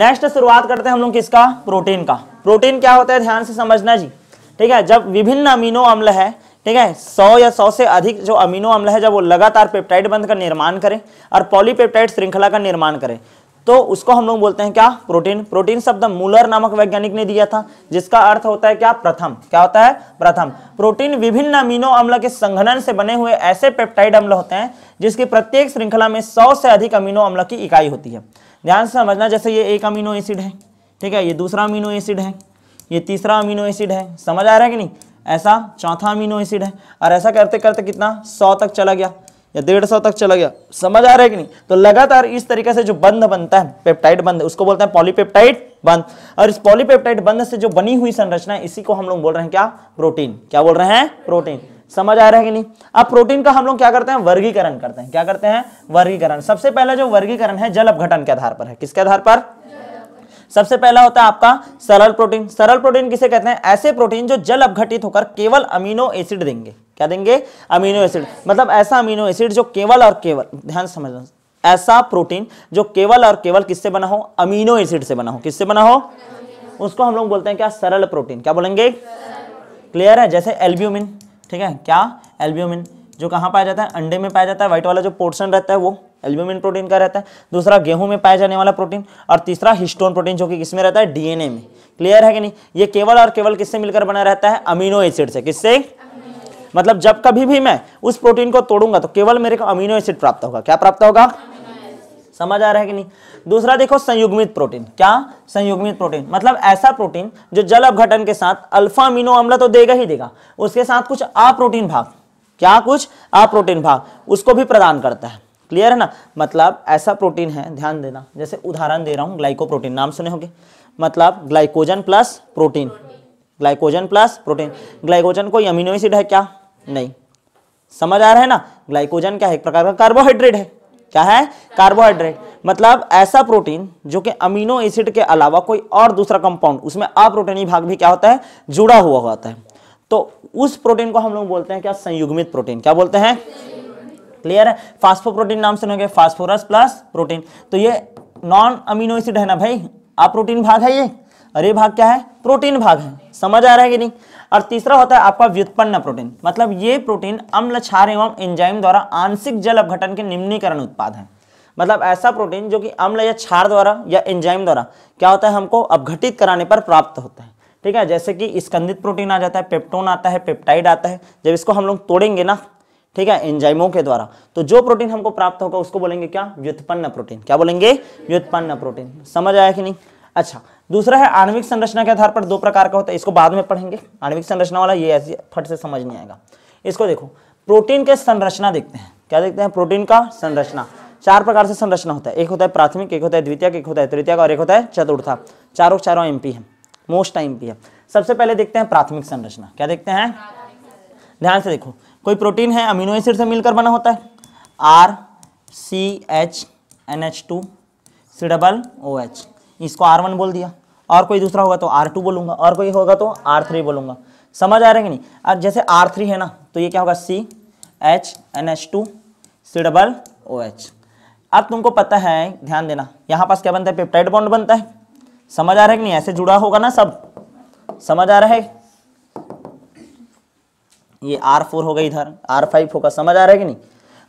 next शुरुआत करते हैं हम लोग किसका प्रोटीन का प्रोटीन क्या होता है ध्यान से समझना जी ठीक है जब विभिन्न अमीनो अम्ल है ठीक है सौ या सौ से अधिक जो अमीनो अम्ल है जब वो लगातार पेप्टाइड बंध का निर्माण करें और पॉलीपेप्टाइड श्रृंखला का निर्माण करें तो उसको हम लोग बोलते हैं क्या प्रोटीन प्रोटीन शब्द मूलर नामक वैज्ञानिक ने दिया था जिसका अर्थ होता है क्या प्रथम क्या होता है प्रथम प्रोटीन विभिन्न अमीनो अम्ल के संघनन से बने हुए ऐसे पेप्टाइड अम्ल होते हैं जिसकी प्रत्येक श्रृंखला में सौ से अधिक अमीनो अम्ल की इकाई होती है ध्यान से समझना जैसे ये एक अमीनो एसिड है ठीक है ये दूसरा अमीनो एसिड है ये तीसरा अमीनो एसिड है समझ आ रहा है कि नहीं ऐसा चौथा अमीनो एसिड है और ऐसा करते करते कितना सौ तक चला गया या डेढ़ सौ तक चला गया समझ आ रहा है कि नहीं तो लगातार इस तरीके से जो बंध बनता है पेप्टाइड बंध उसको बोलते हैं पॉलीपेप्टाइड बंध और इस पॉलीपेप्टाइड बंध से जो बनी हुई संरचना है इसी को हम लोग बोल रहे हैं क्या प्रोटीन क्या बोल रहे हैं प्रोटीन समझ आ रहा है कि नहीं अब प्रोटीन का हम लोग क्या करते हैं वर्गीकरण करते हैं क्या करते हैं वर्गीकरण सबसे पहला जो वर्गीकरण है जल अपघटन के आधार पर है किसके आधार पर सबसे पहला होता है आपका सरल प्रोटीन सरल प्रोटीन किसे कहते हैं ऐसे प्रोटीन जो जल अपघटित होकर केवल अमीनो एसिड देंगे क्या देंगे अमीनो एसिड मतलब ऐसा अमीनो एसिड जो केवल और केवल ध्यान समझ ऐसा प्रोटीन जो केवल और केवल किससे बना हो अमीनो एसिड से बना हो किससे बना हो उसको हम लोग बोलते हैं क्या सरल प्रोटीन क्या बोलेंगे क्लियर है जैसे एल्ब्यूमिन ठीक है क्या एल्ब्यूमिन जो कहाँ पाया जाता है अंडे में पाया जाता है व्हाइट वाला जो पोर्शन रहता है वो एल्ब्यूमिन प्रोटीन का रहता है दूसरा गेहूं में पाया जाने वाला प्रोटीन और तीसरा हिस्टोन प्रोटीन जो कि किसमें रहता है डीएनए में क्लियर है कि नहीं ये केवल और केवल किससे मिलकर बना रहता है अमीनो एसिड से किससे मतलब जब कभी भी मैं उस प्रोटीन को तोड़ूंगा तो केवल मेरे को अमीनो एसिड प्राप्त होगा क्या प्राप्त होगा समझ आ रहा है कि नहीं दूसरा देखो संयुग्मित प्रोटीन क्या संयुग्मित प्रोटीन मतलब ऐसा प्रोटीन जो जल अपघटन के साथ अल्फा अमीनो अम्ल तो देगा ही देगा उसके साथ कुछ अप्रोटीन भाग क्या कुछ अप्रोटीन भाग उसको भी प्रदान करता है क्लियर है ना मतलब ऐसा प्रोटीन है ध्यान देना जैसे उदाहरण दे रहा हूँ ग्लाइकोप्रोटीन नाम सुने होंगे मतलब glycogen plus protein glycogen plus protein glycogen कोई अमीनो एसिड है क्या नहीं समझ आ रहा है ना ग्लाइकोजन क्या है एक प्रकार का कार्बोहाइड्रेट है क्या है कार्बोहाइड्रेट मतलब ऐसा प्रोटीन जो कि अमीनो एसिड के अलावा कोई और दूसरा कंपाउंड उसमें अप्रोटीनी भाग भी क्या होता है जुड़ा हुआ होता है तो उस प्रोटीन को हम लोग बोलते हैं क्या संयुग्मित प्रोटीन क्या बोलते हैं क्लियर है प्रोटीन नाम सुनोगे फास्फोरस प्लस प्रोटीन तो ये नॉन अमीनो एसिड है ना भाई अप्रोटीन भाग है ये अरे भाग क्या है प्रोटीन भाग है समझ आ रहा है कि नहीं और तीसरा होता है आपका व्युत्पन्न प्रोटीन मतलब ये प्रोटीन अम्ल क्षार एवं एंजाइम द्वारा आंशिक जल अपघटन के निम्नीकरण उत्पाद है मतलब ऐसा प्रोटीन जो कि अम्ल या क्षार द्वारा या एंजाइम द्वारा क्या होता है हमको अपघटित कराने पर प्राप्त होता है ठीक है जैसे कि स्कंदित प्रोटीन आ जाता है पेप्टोन आता है पेप्टाइड आता है जब इसको हम लोग तोड़ेंगे ना ठीक है एंजाइमों के द्वारा तो जो प्रोटीन हमको प्राप्त होगा उसको बोलेंगे क्या व्युत्पन्न प्रोटीन क्या बोलेंगे व्युत्पन्न प्रोटीन समझ आया कि नहीं अच्छा दूसरा है आणविक संरचना के आधार पर दो प्रकार का होता है इसको बाद में पढ़ेंगे आणविक संरचना वाला ये ऐसी फट से समझ नहीं आएगा इसको देखो प्रोटीन के संरचना देखते हैं क्या देखते हैं प्रोटीन का संरचना चार प्रकार से संरचना होता है एक होता है प्राथमिक एक होता है द्वितीय एक होता है तृतीय और एक होता है चतुर्था चारों चारों एम है मोस्ट एमपी पी है सबसे पहले देखते हैं प्राथमिक संरचना क्या देखते हैं ध्यान से देखो कोई प्रोटीन है अमीनो एसिड से मिलकर बना होता है R C H N H two C double O H इसको आर वन बोल दिया और कोई दूसरा होगा तो आर टू बोलूंगा और कोई होगा तो आर थ्री बोलूंगा समझ आ रहे हैं कि नहीं अब जैसे आर थ्री है ना तो ये क्या होगा C H N H two C double O H अब तुमको पता है ध्यान देना यहाँ पास क्या बनता है पेप्टाइड बॉन्ड बनता है समझ आ रहा है कि नहीं ऐसे जुड़ा होगा ना सब समझ आ रहा है ये आर फोर होगा इधर आर फाइव होगा समझ आ रहा है कि नहीं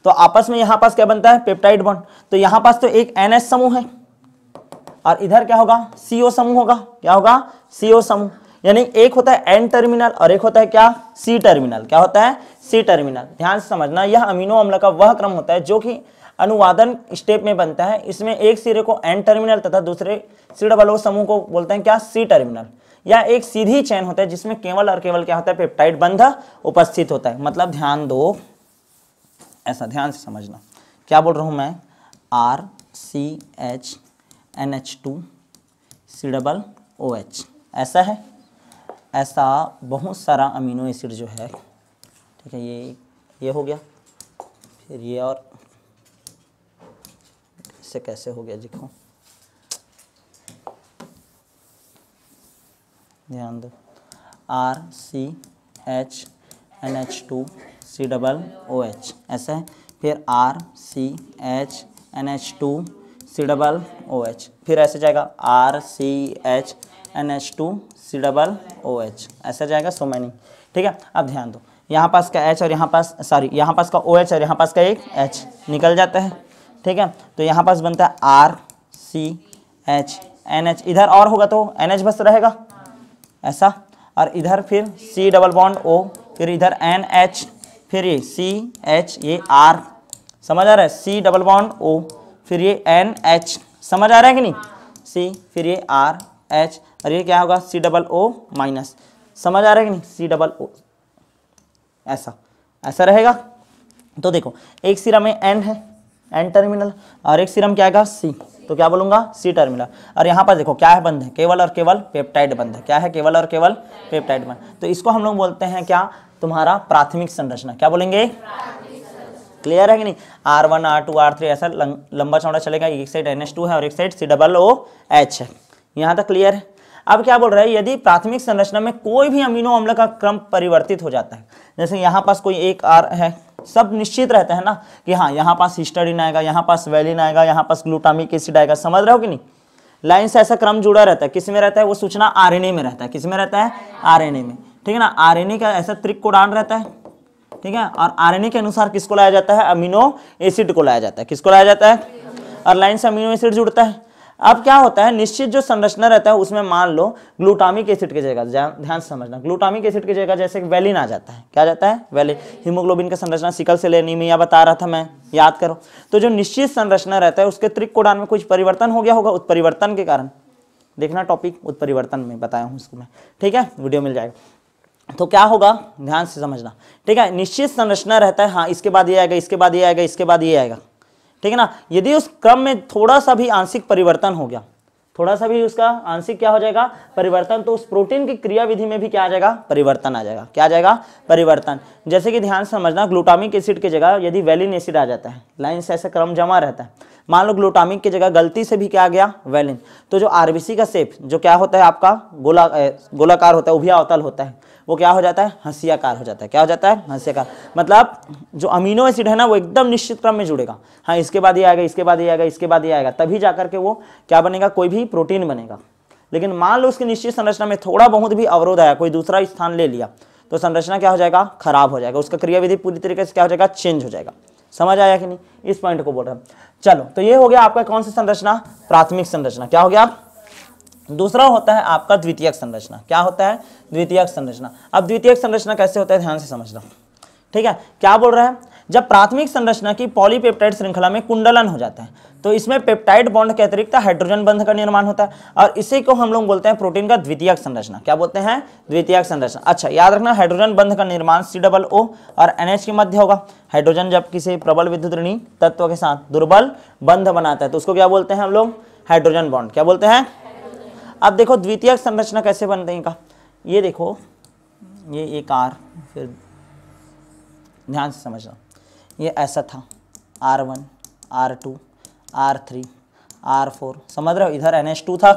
तो आपस में यहाँ पास क्या बनता है पेप्टाइड बॉन्ड तो यहाँ पास तो एक एन समूह है और इधर क्या होगा सीओ समूह होगा क्या होगा सीओ समूह यानी एक होता है एन टर्मिनल और एक होता है क्या सी टर्मिनल क्या होता है सी टर्मिनल ध्यान से समझना यह अमीनो अम्ल का वह क्रम होता है जो कि अनुवादन स्टेप में बनता है इसमें एक सिरे को एन टर्मिनल तथा दूसरे सिर वालों समूह को बोलते हैं क्या सी टर्मिनल या एक सीधी चैन होता है जिसमें केवल और केवल क्या होता है पेप्टाइड बंध उपस्थित होता है मतलब ध्यान दो ऐसा ध्यान से समझना क्या बोल रहा हूं मैं R C H N H two C double O H ऐसा है ऐसा बहुत सारा अमीनो एसिड जो है ठीक है ये ये हो गया फिर ये और इसे कैसे हो गया देखो ध्यान दो R C H N H two C double O H ऐसा है फिर R C H N H two C double O H फिर ऐसे जाएगा R C H N H two C double O H ऐसा जाएगा सो मैनी ठीक है अब ध्यान दो यहाँ पास का एच और यहाँ पास सॉरी यहाँ पास का ओ एच और यहाँ पास का एक एच निकल जाता है ठीक है तो यहाँ पास बनता है R C H N H इधर और होगा तो एन एच बस रहेगा ऐसा और इधर फिर सी डबल बॉन्ड ओ फिर इधर एन एच फिर ये सी एच ये आर समझ आ रहा है सी डबल बॉन्ड ओ फिर ये एन एच समझ आ रहा है कि नहीं सी फिर ये आर एच और ये क्या होगा सी डबल ओ माइनस समझ आ रहा है कि नहीं सी डबल ओ ऐसा ऐसा रहेगा तो देखो एक सिरा में एन है एन टर्मिनल और एक सिरम क्या आएगा सी तो क्या बोलूंगा सी टर्मिनल और यहाँ पर देखो क्या है बंद है केवल और केवल पेप्टाइड बंद है क्या है केवल और केवल पेप्टाइड बंद तो इसको हम लोग बोलते हैं क्या तुम्हारा प्राथमिक संरचना क्या बोलेंगे क्लियर है कि नहीं R one R two R three ऐसा लंबा चौड़ा चलेगा एक साइड एन एच टू है और एक side C double O H है यहाँ तक क्लियर है अब क्या बोल रहा है यदि प्राथमिक संरचना में कोई भी अमीनो अम्ल का क्रम परिवर्तित हो जाता है जैसे यहाँ पास कोई एक आर है सब निश्चित रहता है ना कि हाँ यहाँ पास हिस्टरिन आएगा यहाँ पास वेलिन आएगा यहाँ पास ग्लूटामिक एसिड आएगा समझ रहे हो कि नहीं लाइन से ऐसा क्रम जुड़ा रहता है किस में रहता है वो सूचना आरएनए में रहता है किस में रहता है आरएनए में ठीक है ना आरएनए का ऐसा त्रिक रहता है ठीक है और आरएनए के अनुसार किसको लाया जाता है अमीनो एसिड को लाया जाता है किसको लाया जाता है और लाइन से अमीनो एसिड जुड़ता है अब क्या होता है निश्चित जो संरचना रहता है उसमें मान लो ग्लूटामिक एसिड की जगह ध्यान से समझना ग्लूटामिक एसिड की जगह जैसे वेलिन आ जाता है क्या जाता है वेलिन हीमोग्लोबिन का संरचना सिकल से लेनी में या बता रहा था मैं याद करो तो जो निश्चित संरचना रहता है उसके त्रिकोडान में कुछ परिवर्तन हो गया होगा उत्परिवर्तन के कारण देखना टॉपिक उत्परिवर्तन में बताया हूँ उसको मैं ठीक है वीडियो मिल जाएगा तो क्या होगा ध्यान से समझना ठीक है निश्चित संरचना रहता है हाँ इसके बाद ये आएगा इसके बाद ये आएगा इसके बाद ये आएगा ठीक है ना यदि उस क्रम में थोड़ा सा भी आंशिक परिवर्तन हो गया थोड़ा सा भी उसका आंशिक क्या हो जाएगा परिवर्तन तो उस प्रोटीन की क्रियाविधि में भी क्या आ जाएगा परिवर्तन आ जाएगा क्या आ जाएगा परिवर्तन जैसे कि ध्यान समझना ग्लूटामिक एसिड की जगह यदि वेलिन एसिड आ जाता है लाइन से ऐसा क्रम जमा रहता है मान लो ग्लूटामिक की जगह गलती से भी क्या आ गया वेलिन तो जो आरबीसी का सेप जो क्या होता है आपका गोला गोलाकार होता है उभिया अवतल होता है वो क्या हो जाता है हंसियाकार हो जाता है क्या हो जाता है हंसियाकार मतलब जो अमीनो एसिड है ना वो एकदम निश्चित क्रम में जुड़ेगा हाँ इसके बाद ये आएगा इसके बाद ये आएगा इसके बाद ये आएगा तभी जा करके वो क्या बनेगा कोई भी प्रोटीन बनेगा लेकिन मान लो उसकी निश्चित संरचना में थोड़ा बहुत भी अवरोध आया कोई दूसरा स्थान ले लिया तो संरचना क्या हो जाएगा खराब हो जाएगा उसका क्रियाविधि पूरी तरीके से क्या हो जाएगा चेंज हो जाएगा समझ आया कि नहीं इस पॉइंट को बोल रहे हैं चलो तो ये हो गया आपका कौन सी संरचना प्राथमिक संरचना क्या हो गया आप दूसरा होता है आपका द्वितीयक संरचना क्या होता है द्वितीयक संरचना अब द्वितीयक संरचना कैसे होता है ध्यान से समझना ठीक है क्या बोल रहा है जब प्राथमिक संरचना की पॉलीपेप्टाइड श्रृंखला में कुंडलन हो जाता है तो इसमें पेप्टाइड बॉन्ड के अतिरिक्त हाइड्रोजन बंध का निर्माण होता है और इसी को हम लोग बोलते हैं प्रोटीन का द्वितीयक संरचना क्या बोलते हैं द्वितीयक संरचना अच्छा याद रखना हाइड्रोजन बंध का निर्माण सी डबल ओ और एनएच के मध्य होगा हाइड्रोजन जब किसी प्रबल विद्युत ऋणी तत्व के साथ दुर्बल बंध बनाता है तो उसको क्या बोलते हैं हम लोग हाइड्रोजन बॉन्ड क्या बोलते हैं अब देखो द्वितीय संरचना कैसे बन रही का ये देखो ये एक आर फिर ध्यान से समझना ये ऐसा था R one R two R three R four समझ रहे हो इधर एन एच टू था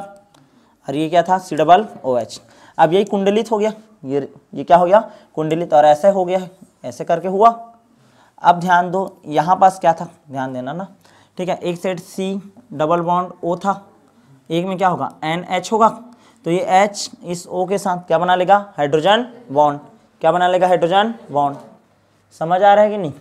और ये क्या था सी डबल ओ एच अब यही कुंडलित हो गया ये ये क्या हो गया कुंडलित और ऐसे हो गया ऐसे करके हुआ अब ध्यान दो यहाँ पास क्या था ध्यान देना ना ठीक है एक side C double bond O था एक में क्या होगा एन एच होगा तो ये एच इस ओ के साथ क्या बना लेगा हाइड्रोजन बॉन्ड क्या बना लेगा हाइड्रोजन बॉन्ड समझ आ रहा है कि नहीं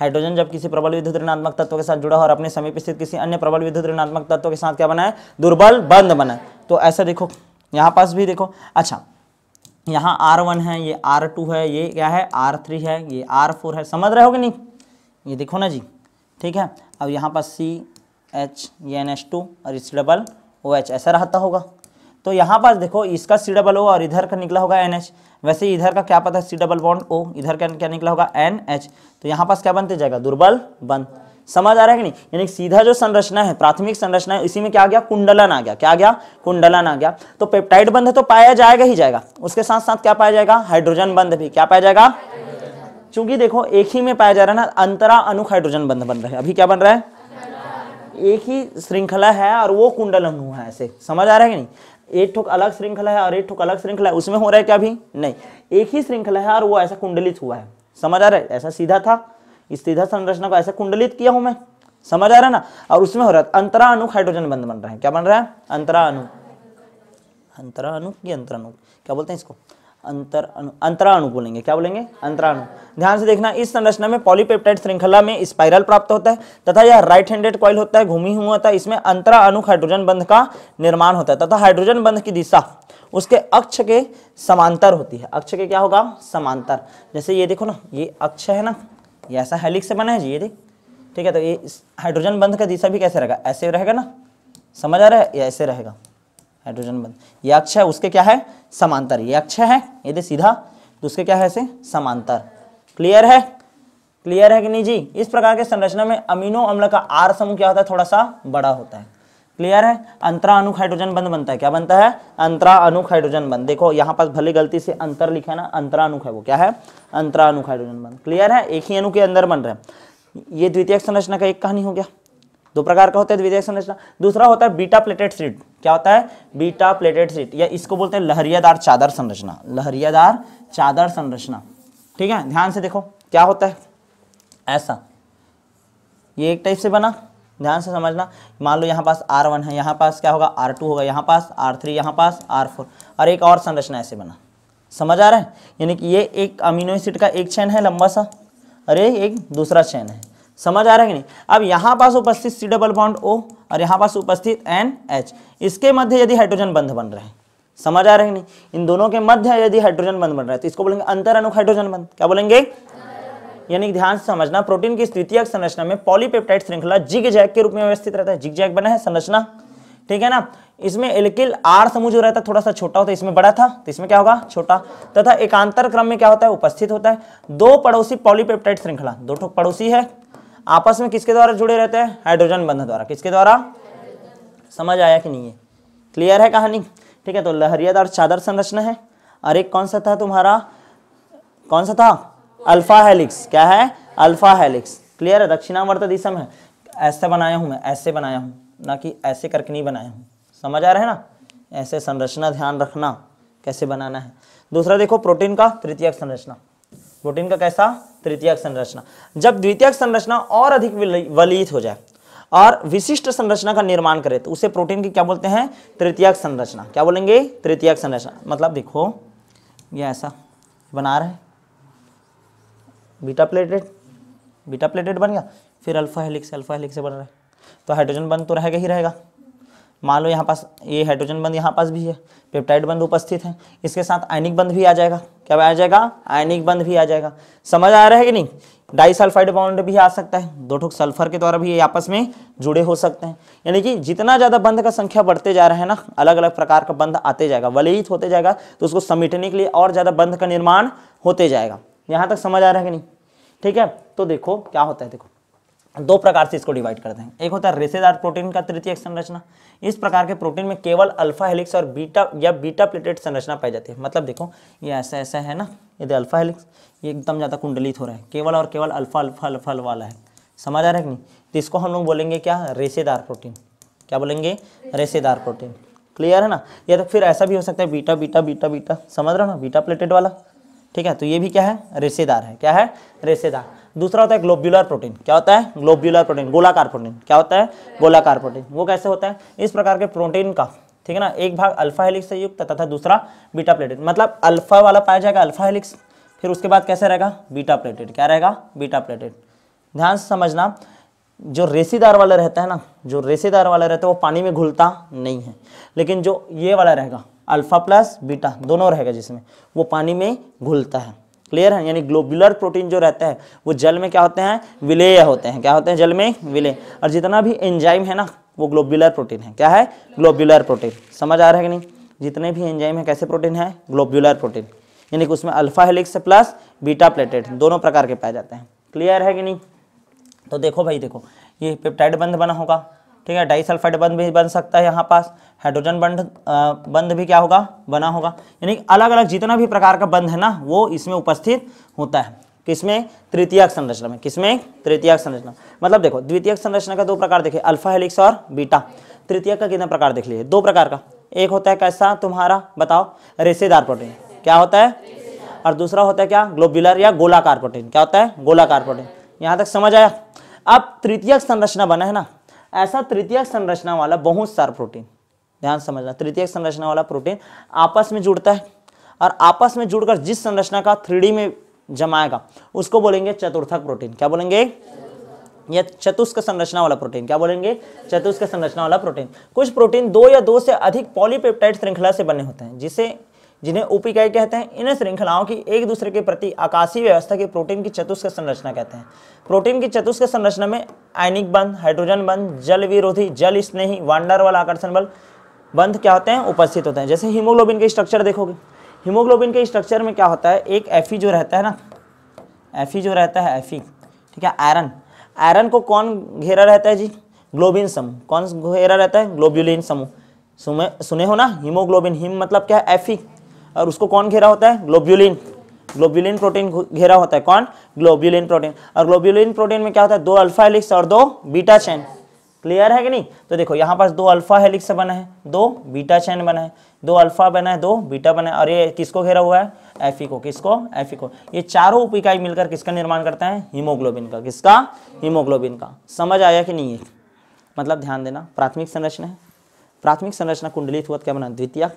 हाइड्रोजन जब किसी प्रबल विद्युत ऋणात्मक तत्व के साथ जुड़ा हो और अपने समीप स्थित किसी अन्य प्रबल विद्युत ऋणात्मक तत्व के साथ क्या बनाए दुर्बल बंद बनाए तो ऐसा देखो यहाँ पास भी देखो अच्छा यहाँ आर वन है ये आर टू है ये क्या है आर थ्री है ये आर फोर है समझ रहे हो कि नहीं ये देखो ना जी ठीक है अब यहाँ पास सी एच ये एन एच टू और इस डबल ओ एच ऐसा रहता होगा तो यहाँ पर देखो इसका सी डबल ओ और इधर का निकला होगा एन एच वैसे इधर का क्या पता है सी डबल बॉन्ड ओ इधर का क्या निकला होगा एन एच तो यहाँ पास क्या बनते जाएगा दुर्बल बंद समझ आ रहा है कि नहीं यानी सीधा जो संरचना है प्राथमिक संरचना है इसी में क्या आ गया कुंडलन आ गया क्या आ गया कुंडलन आ गया तो पेप्टाइड बंध है तो पाया जाएगा ही जाएगा उसके साथ साथ क्या पाया जाएगा हाइड्रोजन बंध भी क्या पाया जाएगा चूंकि देखो एक ही में पाया जा रहा है ना अंतरा अनुख हाइड्रोजन बंध बन रहा है अभी क्या बन रहा है एक ही श्रृंखला है और वो कुंडल अनु है ऐसे समझ आ रहा है कि नहीं एक ठोक अलग श्रृंखला है और एक ठोक अलग श्रृंखला है उसमें हो रहा है क्या अभी नहीं एक ही श्रृंखला है और वो ऐसा कुंडलित हुआ है समझ आ रहा है ऐसा सीधा था इस सीधा संरचना को ऐसा कुंडलित किया हूं मैं समझ आ रहा है ना और उसमें हो रहा है अंतरा अणु हाइड्रोजन बंद बन रहा है क्या बन रहा है अंतरा अणु अंतरा अणु की अंतरा अणु क्या बोलते हैं इसको अंतर अनु अंतराणु बोलेंगे क्या बोलेंगे अंतराणु ध्यान से देखना इस संरचना में पॉलीपेप्टाइड श्रृंखला में स्पाइरल प्राप्त होता है तथा यह राइट हैंडेड कॉइल होता है घूमी हुआ होता है इसमें अंतराणु हाइड्रोजन बंध का निर्माण होता है तथा हाइड्रोजन बंध की दिशा उसके अक्ष के समांतर होती है अक्ष के क्या होगा समांतर जैसे ये देखो ना ये अक्ष है ना ये ऐसा हेलिक्स से बना है जी ये देख ठीक है तो ये हाइड्रोजन बंध का दिशा भी कैसे रहेगा ऐसे रहेगा ना समझ आ रहा है या ऐसे रहेगा हाइड्रोजन बंध ये अक्ष है उसके क्या है समांतर ये अक्ष है यदि सीधा तो उसके क्या है ऐसे समांतर क्लियर है क्लियर है कि नहीं जी इस प्रकार के संरचना में अमीनो अम्ल का आर समूह क्या होता है थोड़ा सा बड़ा होता है क्लियर है अंतरा अनु हाइड्रोजन बंद बनता है क्या बनता है अंतरा अनुक हाइड्रोजन बंद देखो यहाँ पास भले गलती से अंतर लिखा है ना अंतरा अनु है वो क्या है अंतरा अनु हाइड्रोजन बंद क्लियर है एक ही अनु के अंदर बन रहा है ये द्वितीय संरचना का एक कहानी हो गया दो प्रकार का होता है द्वितीय संरचना दूसरा होता है बीटा प्लेटेड सीट क्या होता है बीटा प्लेटेड सीट या इसको बोलते हैं लहरियादार चादर संरचना लहरियादार चादर संरचना ठीक है ध्यान से देखो क्या होता है ऐसा ये एक टाइप से बना ध्यान से समझना मान लो यहाँ पास आर वन है यहाँ पास क्या होगा आर टू होगा यहाँ पास आर थ्री यहाँ पास आर फोर और एक और संरचना ऐसे बना समझ आ रहा है यानी कि ये एक अमीनो एसिड का एक चैन है लंबा सा अरे एक दूसरा चैन है समझ आ रहा है कि नहीं अब यहाँ पास उपस्थित सी डबल बॉन्ड ओ और यहाँ पास उपस्थित एन एच इसके मध्य यदि हाइड्रोजन बंध बन रहे हैं समझ आ रहा है कि नहीं इन दोनों के मध्य यदि हाइड्रोजन बंध बन रहा है तो इसको बोलेंगे अंतर अनुक हाइड्रोजन बंध क्या बोलेंगे यानी ध्यान से समझना प्रोटीन की तृतीय संरचना में पॉलीपेप्टाइड श्रृंखला जिग जैक के रूप में व्यवस्थित रहता है जिग जैक बना है संरचना ठीक है ना इसमें एल्किल आर समूह जो रहता है थोड़ा सा छोटा होता है इसमें बड़ा था तो इसमें क्या होगा छोटा तथा एकांतर क्रम में क्या होता है उपस्थित होता है दो पड़ोसी पॉलीपेप्टाइड श्रृंखला दो पड़ोसी है आपस में किसके द्वारा जुड़े रहते हैं हाइड्रोजन बंधन द्वारा किसके द्वारा समझ आया कि नहीं है क्लियर है कहानी ठीक है तो लहरियादार चादर संरचना है और एक कौन सा था तुम्हारा कौन सा था अल्फा हेलिक्स क्या है अल्फा हेलिक्स क्लियर है दक्षिणावर्त दिशा में ऐसे बनाया हूँ मैं ऐसे बनाया हूँ ना कि ऐसे करके नहीं बनाया हूँ समझ आ रहा है ना ऐसे संरचना ध्यान रखना कैसे बनाना है दूसरा देखो प्रोटीन का तृतीयक संरचना प्रोटीन का कैसा तृतीयक संरचना जब द्वितीयक संरचना और अधिक वलित हो जाए और विशिष्ट संरचना का निर्माण करे तो उसे प्रोटीन की क्या बोलते हैं तृतीयक संरचना क्या बोलेंगे तृतीयक संरचना मतलब देखो ये ऐसा बना रहे बीटा प्लेटेड बीटा प्लेटेड बन गया फिर अल्फा हेलिक्स अल्फा हेलिक्स बन रहा है तो हाइड्रोजन बन तो रहेगा ही रहेगा मान लो यहाँ पास ये हाइड्रोजन बंद यहाँ पास भी है पेप्टाइड बंद उपस्थित है इसके साथ आयनिक बंद भी आ जाएगा क्या आ जाएगा आयनिक बंद भी आ जाएगा समझ आ रहा है कि नहीं डाईसल्फाइड बाउंड भी आ सकता है दो ठोक सल्फर के द्वारा भी ये आपस में जुड़े हो सकते हैं यानी कि जितना ज़्यादा बंध का संख्या बढ़ते जा रहा है ना अलग अलग प्रकार का बंध आते जाएगा वलयित होते जाएगा तो उसको समेटने के लिए और ज़्यादा बंध का निर्माण होते जाएगा यहाँ तक समझ आ रहा है कि नहीं ठीक है तो देखो क्या होता है देखो दो प्रकार से इसको डिवाइड करते हैं एक होता है रेसेदार प्रोटीन का तृतीय संरचना इस प्रकार के प्रोटीन में केवल अल्फा हेलिक्स और बीटा या बीटा प्लेटेड संरचना पाई जाती है मतलब देखो ये ऐसा ऐसा है ना यदि अल्फा हेलिक्स ये एकदम ज़्यादा कुंडलित हो रहा है केवल और केवल अल्फा अल्फा अल्फा वाला है समझ आ रहा है कि नहीं तो इसको हम लोग बोलेंगे क्या रेसेदार प्रोटीन क्या बोलेंगे रेसेदार प्रोटीन क्लियर है ना या तो फिर ऐसा भी हो सकता है बीटा बीटा बीटा बीटा समझ रहे हो ना बीटा प्लेटेड वाला ठीक है तो ये भी क्या है रेसेदार है क्या है रेसेदार दूसरा होता है ग्लोब्यूलर प्रोटीन क्या होता है ग्लोब्यूलर प्रोटीन गोलाकार प्रोटीन क्या होता है गोलाकार प्रोटीन वो कैसे होता है इस प्रकार के प्रोटीन का ठीक है ना एक भाग अल्फा हेलिक्स से युक्त तथा दूसरा बीटा प्लेटेड मतलब अल्फा वाला पाया जाएगा अल्फा हेलिक्स फिर उसके बाद कैसे रहेगा बीटा प्लेटेट क्या रहेगा बीटा प्लेटेट ध्यान से समझना जो रेसीदार वाला रहता है ना जो रेसीदार वाला रहता है वो पानी में घुलता नहीं है लेकिन जो ये वाला रहेगा अल्फा प्लस बीटा दोनों रहेगा जिसमें वो पानी में घुलता है क्लियर है यानी ग्लोबुलर प्रोटीन जो रहता है वो जल में क्या होते हैं विलेय होते हैं क्या होते हैं जल में विलेय और जितना भी एंजाइम है ना वो ग्लोबुलर प्रोटीन है क्या है ग्लोबुलर प्रोटीन समझ आ रहा है कि नहीं जितने भी एंजाइम है कैसे प्रोटीन है ग्लोबुलर प्रोटीन यानी कि उसमें alpha helix plus beta pleated दोनों प्रकार के पाए जाते हैं क्लियर है कि नहीं तो देखो भाई देखो ये पेप्टाइड बंध बना होगा ठीक है डाई सल्फाइड बंद भी बन सकता है यहाँ पास हाइड्रोजन बंध बंध भी क्या होगा बना होगा यानी अलग अलग जितना भी प्रकार का बंध है ना वो इसमें उपस्थित होता है किसमें तृतीयक संरचना में किसमें तृतीयक संरचना मतलब देखो द्वितीयक संरचना का दो प्रकार देखिए अल्फा हेलिक्स और बीटा तृतीयक का कितना प्रकार देख लीजिए दो प्रकार का एक होता है कैसा तुम्हारा बताओ रेसेदार प्रोटीन क्या होता है और दूसरा होता है क्या ग्लोबुलर या गोलाकार प्रोटीन क्या होता है गोलाकार प्रोटीन यहाँ तक समझ आया अब तृतीयक संरचना बना है ना ऐसा तृतीयक संरचना वाला बहुत सारा प्रोटीन ध्यान समझना तृतीयक संरचना वाला प्रोटीन आपस में जुड़ता है और आपस में जुड़कर जिस संरचना का थ्री में जमाएगा उसको बोलेंगे चतुर्थक प्रोटीन क्या बोलेंगे या चतुष्क संरचना वाला प्रोटीन क्या बोलेंगे चतुष्क संरचना वाला प्रोटीन कुछ प्रोटीन दो या दो से अधिक पॉलीपेप्टाइड श्रृंखला से बने होते हैं जिसे जिन्हें ओपिकाई कहते हैं इन श्रृंखलाओं की एक दूसरे के प्रति आकाशीय व्यवस्था की प्रोटीन की चतुष्क संरचना कहते हैं प्रोटीन की चतुष्क संरचना में आयनिक बंध हाइड्रोजन बंध जल विरोधी जल स्नेही वांडर वांडरवल आकर्षण बल बंध क्या होते हैं उपस्थित होते हैं जैसे हीमोग्लोबिन के स्ट्रक्चर देखोगे हीमोग्लोबिन के स्ट्रक्चर में क्या होता है एक एफ जो रहता है ना एफ जो रहता है एफ ठीक है आयरन आयरन को कौन घेरा रहता है जी ग्लोबिन समूह कौन घेरा रहता है ग्लोब्यूलिन समूह सुने हो ना हीमोग्लोबिन हीम मतलब क्या है एफ और उसको कौन घेरा होता है ग्लोब्यूलिन ग्लोब्यूलिन प्रोटीन घेरा होता है कौन ग्लोब्यूलिन प्रोटीन और ग्लोब्यूलिन प्रोटीन में क्या होता है दो अल्फा हेलिक्स और दो बीटा चैन क्लियर है कि नहीं तो देखो यहाँ पास दो अल्फा हेलिक्स बना है दो बीटा चैन बना है दो अल्फा बना है दो बीटा बना है और ये किसको घेरा हुआ है एफ को किसको एफ को ये चारों उप इकाई मिलकर किसका निर्माण करता है हीमोग्लोबिन का किसका हीमोग्लोबिन का समझ आया कि नहीं है मतलब ध्यान देना प्राथमिक संरचना है प्राथमिक संरचना कुंडली क्या बना द्वितीय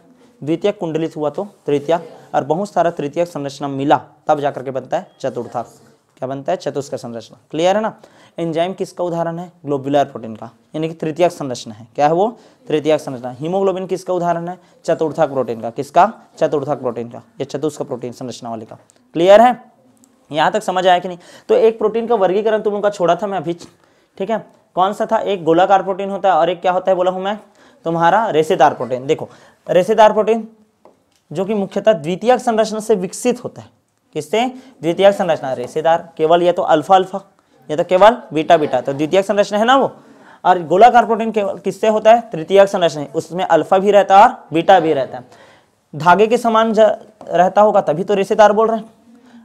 द्वितीय कुंडलित हुआ तो तृतीय और बहुत सारा तृतीय संरचना मिला तब जाकर के बनता है चतुर्था क्या बनता है चतुष्क संरचना क्लियर है ना एंजाइम किसका उदाहरण है ग्लोबुलर प्रोटीन का यानी कि तृतीय संरचना है क्या है वो तृतीय संरचना हीमोग्लोबिन किसका उदाहरण है चतुर्थक प्रोटीन का किसका चतुर्थक प्रोटीन का यह चतुष्क प्रोटीन संरचना वाले का क्लियर है यहाँ तक समझ आया कि नहीं तो एक प्रोटीन का वर्गीकरण तुम लोग का छोड़ा था मैं अभी ठीक है कौन सा था एक गोलाकार प्रोटीन होता है और एक क्या होता है बोला हूँ मैं तुम्हारा रेसेदार प्रोटीन देखो रेसेदार प्रोटीन जो कि मुख्यतः द्वितीयक संरचना से विकसित होता है किससे द्वितीयक संरचना रेसेदार केवल या तो अल्फा अल्फा या तो केवल बीटा बीटा तो द्वितीयक संरचना है ना वो और गोलाकार प्रोटीन केवल किससे होता है तृतीयक संरचना उसमें अल्फा भी रहता है और बीटा भी रहता है धागे के समान रहता होगा तभी तो रेसेदार बोल रहे हैं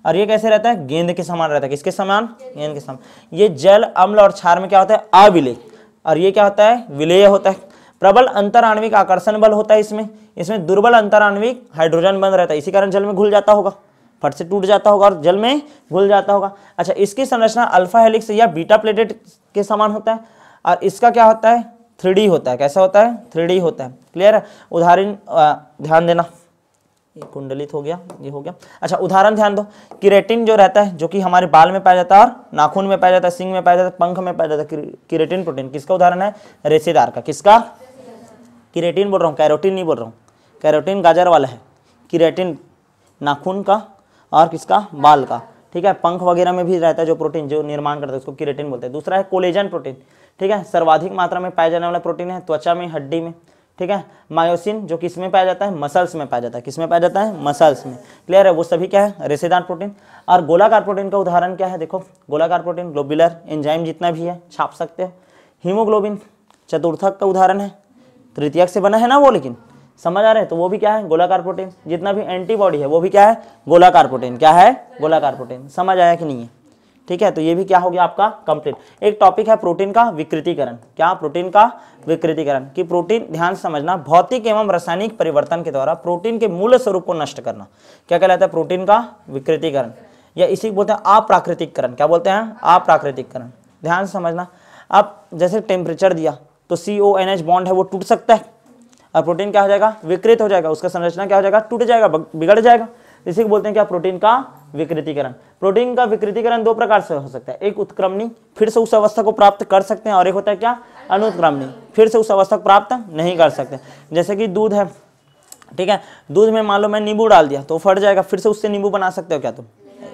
और ये कैसे रहता है गेंद के समान रहता है किसके समान गेंद के समान ये जल अम्ल और क्षार में क्या होता है अविलेय और ये क्या होता है विलेय होता है प्रबल अंतराण्विक आकर्षण बल होता है इसमें इसमें दुर्बल अंतराण्विक हाइड्रोजन बंद रहता है इसी कारण जल में घुल जाता होगा फट से टूट जाता होगा और जल में घुल जाता होगा अच्छा इसकी संरचना अल्फा हेलिक्स या बीटा प्लेटेड के समान होता है और इसका क्या होता है थ्री होता है कैसा होता है थ्री होता है क्लियर है उदाहरण ध्यान देना ये कुंडलित हो गया ये हो गया अच्छा उदाहरण ध्यान दो किरेटिन जो रहता है जो कि हमारे बाल में पाया जाता है और नाखून में पाया जाता है सिंग में पाया जाता है पंख में पाया जाता है किरेटिन प्रोटीन किसका उदाहरण है रेसेदार का किसका किरेटिन बोल रहा हूँ कैरोटीन नहीं बोल रहा हूँ कैरोटीन गाजर वाला है किरेटिन नाखून का और किसका बाल का ठीक है पंख वगैरह में भी रहता है जो प्रोटीन जो निर्माण करता है उसको किरेटिन बोलते हैं दूसरा है कोलेजन प्रोटीन ठीक है सर्वाधिक मात्रा में पाया जाने वाला प्रोटीन है त्वचा में हड्डी में ठीक है मायोसिन जो किस में पाया जाता है मसल्स में पाया जाता है किस में पाया जाता है मसल्स में क्लियर है वो सभी क्या है रेसेदार प्रोटीन और गोलाकार प्रोटीन का उदाहरण क्या है देखो गोलाकार प्रोटीन ग्लोबुलर एंजाइम जितना भी है छाप सकते हो हीमोग्लोबिन चतुर्थक का उदाहरण है तृतीयक से बना है ना वो लेकिन समझ आ रहे हैं तो वो भी क्या है गोलाकार प्रोटीन जितना भी एंटीबॉडी है वो भी क्या है गोलाकार प्रोटीन क्या है गोलाकार प्रोटीन समझ आया कि नहीं है ठीक है तो ये भी क्या हो गया आपका कंप्लीट एक टॉपिक है प्रोटीन का विकृतिकरण क्या प्रोटीन का विकृतिकरण कि प्रोटीन ध्यान समझना भौतिक एवं रासायनिक परिवर्तन के द्वारा प्रोटीन के मूल स्वरूप को नष्ट करना क्या कहलाता है प्रोटीन का विकृतिकरण या इसी बोलते हैं अप्राकृतिककरण क्या बोलते हैं अप्राकृतिककरण ध्यान समझना अब जैसे टेम्परेचर दिया तो C O N H bond है वो टूट सकता है और प्रोटीन क्या हो जाएगा विकृत हो जाएगा उसका संरचना क्या हो जाएगा टूट जाएगा बिगड़ जाएगा इसी को बोलते हैं क्या प्रोटीन का विकृतिकरण प्रोटीन का विकृतिकरण दो प्रकार से हो सकता है एक उत्क्रमणी फिर से उस अवस्था को प्राप्त कर सकते हैं और एक होता है क्या अनुत्क्रमणी फिर से उस अवस्था को प्राप्त नहीं कर सकते जैसे कि दूध है ठीक है दूध में मान लो मैं नींबू डाल दिया तो फट जाएगा फिर से उससे नींबू बना सकते हो क्या तुम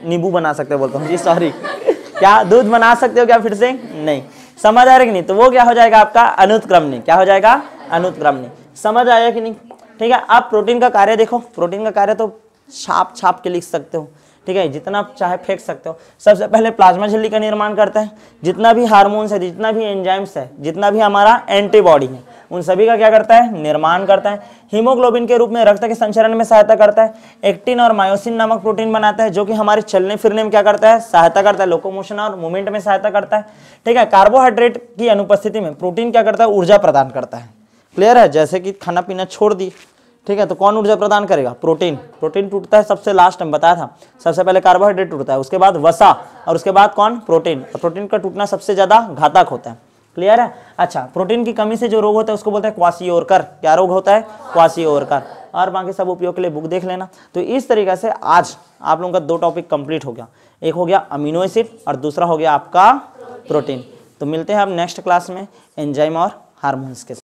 नींबू बना सकते हो बोलता हूँ जी सॉरी क्या दूध बना सकते हो क्या फिर से नहीं समझ आ रहा कि नहीं तो वो क्या हो जाएगा आपका अनुत्क्रमणी क्या हो जाएगा अनुत्क्रमणी समझ आया कि नहीं ठीक है आप प्रोटीन का कार्य देखो प्रोटीन का कार्य तो छाप छाप के लिख सकते हो ठीक है जितना आप चाहे फेंक सकते हो सबसे पहले प्लाज्मा झिल्ली का निर्माण करता है जितना भी हार्मोन्स है जितना भी एंजाइम्स है जितना भी हमारा एंटीबॉडी है उन सभी का क्या करता है निर्माण करता है हीमोग्लोबिन के रूप में रक्त के संचरण में सहायता करता है एक्टिन और मायोसिन नामक प्रोटीन बनाता है जो कि हमारे चलने फिरने में क्या करता है सहायता करता है लोकोमोशन और मूवमेंट में सहायता करता है ठीक है कार्बोहाइड्रेट की अनुपस्थिति में प्रोटीन क्या करता है ऊर्जा प्रदान करता है क्लियर है जैसे कि खाना पीना छोड़ दी ठीक है तो कौन ऊर्जा प्रदान करेगा प्रोटीन प्रोटीन टूटता है सबसे लास्ट में बताया था सबसे पहले कार्बोहाइड्रेट टूटता है उसके बाद वसा और उसके बाद कौन प्रोटीन और प्रोटीन का टूटना सबसे ज़्यादा घातक होता है क्लियर है अच्छा प्रोटीन की कमी से जो रोग होता है उसको बोलते हैं क्वासी ओरकर क्या रोग होता है क्वासी ओरकर और बाकी सब उपयोग के लिए बुक देख लेना तो इस तरीके से आज आप लोगों का दो टॉपिक कंप्लीट हो गया एक हो गया अमीनो एसिड और दूसरा हो गया आपका प्रोटीन तो मिलते हैं आप नेक्स्ट क्लास में एंजाइम और हार्मोन्स के